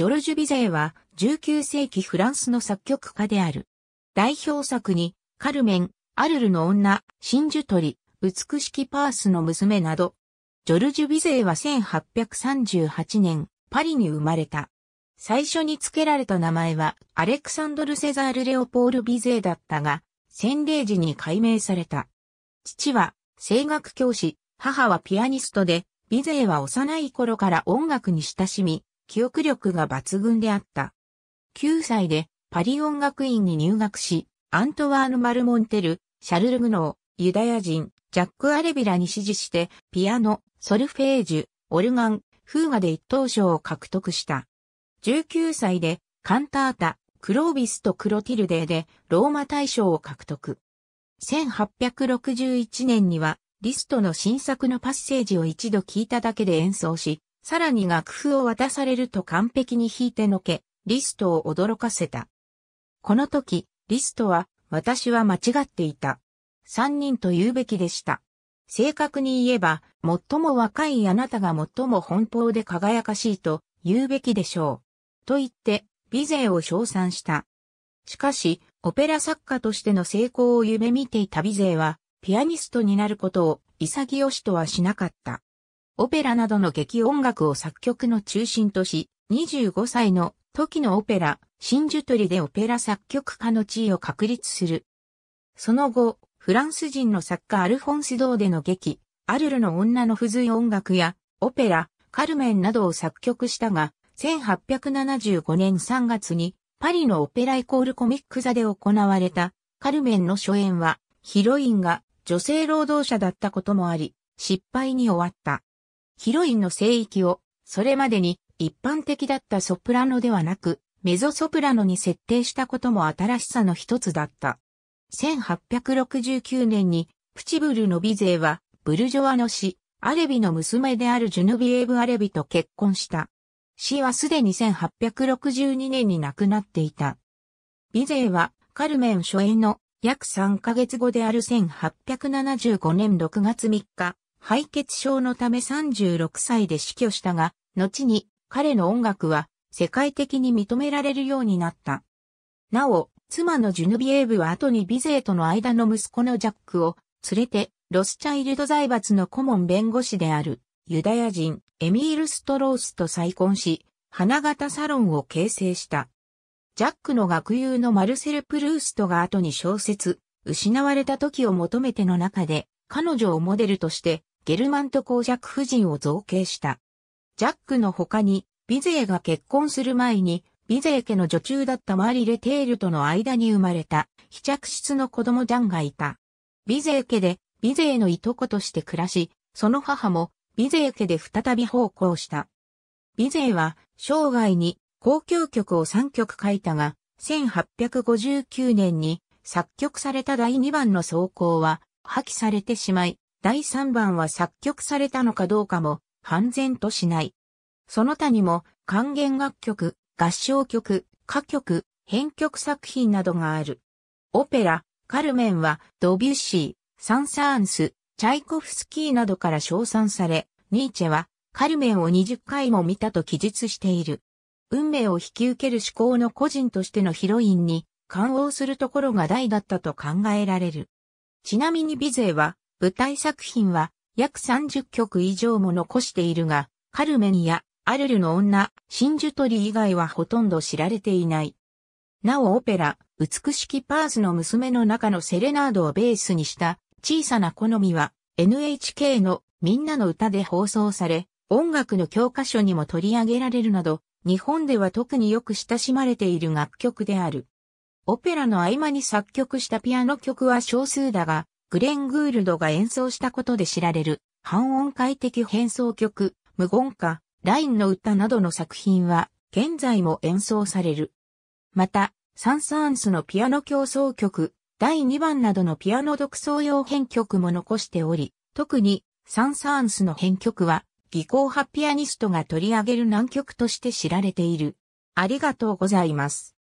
ジョルジュ・ビゼーは19世紀フランスの作曲家である。代表作に、カルメン、アルルの女、真珠鳥、美しきパースの娘など、ジョルジュ・ビゼーは1838年、パリに生まれた。最初に付けられた名前は、アレクサンドル・セザール・レオポール・ビゼーだったが、洗礼時に改名された。父は、声楽教師、母はピアニストで、ビゼーは幼い頃から音楽に親しみ、記憶力が抜群であった。9歳でパリ音楽院に入学し、アントワーヌ・マルモンテル、シャルル・グノー、ユダヤ人、ジャック・アレビラに指示して、ピアノ、ソルフェージュ、オルガン、フーガで一等賞を獲得した。19歳で、カンタータ、クロービスとクロティルデーで、ローマ大賞を獲得。1861年には、リストの新作のパッセージを一度聞いただけで演奏し、さらに楽譜を渡されると完璧に弾いてのけ、リストを驚かせた。この時、リストは、私は間違っていた。三人と言うべきでした。正確に言えば、最も若いあなたが最も奔放で輝かしいと言うべきでしょう。と言って、美勢を称賛した。しかし、オペラ作家としての成功を夢見ていた美勢は、ピアニストになることを潔しとはしなかった。オペラなどの劇音楽を作曲の中心とし、25歳の時のオペラ、真珠取りでオペラ作曲家の地位を確立する。その後、フランス人の作家アルフォンス・ドーでの劇、アルルの女の付随音楽や、オペラ、カルメンなどを作曲したが、1875年3月に、パリのオペライコールコミック座で行われた、カルメンの初演は、ヒロインが女性労働者だったこともあり、失敗に終わった。ヒロインの聖域を、それまでに一般的だったソプラノではなく、メゾソプラノに設定したことも新しさの一つだった。1869年に、プチブルのビゼーは、ブルジョワの死、アレビの娘であるジュヌビエーブ・アレビと結婚した。死はすでに1862年に亡くなっていた。ビゼーはカルメン初演の約3ヶ月後である1875年6月3日、敗血症のため36歳で死去したが、後に彼の音楽は世界的に認められるようになった。なお、妻のジュヌビエーブは後にビゼーとの間の息子のジャックを連れてロスチャイルド財閥の顧問弁護士であるユダヤ人エミール・ストロースと再婚し、花形サロンを形成した。ジャックの学友のマルセル・プルーストが後に小説、失われた時を求めての中で、彼女をモデルとしてゲルマント公爵夫人を造形した。ジャックの他に、ビゼーが結婚する前に、ビゼー家の女中だったマリレ・テールとの間に生まれた、非着室の子供ジャンがいた。ビゼー家で、ビゼーのいとことして暮らし、その母も、ビゼー家で再び奉公した。ビゼーは、生涯に、交響曲を3曲書いたが、1859年に、作曲された第2番の奏功は、破棄されてしまい、第3番は作曲されたのかどうかも、判然としない。その他にも、還元楽曲、合唱曲、歌曲、編曲作品などがある。オペラ、カルメンは、ドビュッシー、サンサーンス、チャイコフスキーなどから称賛され、ニーチェは、カルメンを20回も見たと記述している。運命を引き受ける思考の個人としてのヒロインに、感応するところが大だったと考えられる。ちなみにビゼは、舞台作品は約30曲以上も残しているが、カルメンやアルルの女、真珠鳥以外はほとんど知られていない。なおオペラ、美しきパースの娘の中のセレナードをベースにした小さな好みは NHK のみんなの歌で放送され、音楽の教科書にも取り上げられるなど、日本では特によく親しまれている楽曲である。オペラの合間に作曲したピアノ曲は少数だが、グレン・グールドが演奏したことで知られる、半音階的変奏曲、無言歌、ラインの歌などの作品は、現在も演奏される。また、サン・サーンスのピアノ競争曲、第2番などのピアノ独奏用編曲も残しており、特にサン・サーンスの編曲は、技巧派ピアニストが取り上げる難曲として知られている。ありがとうございます。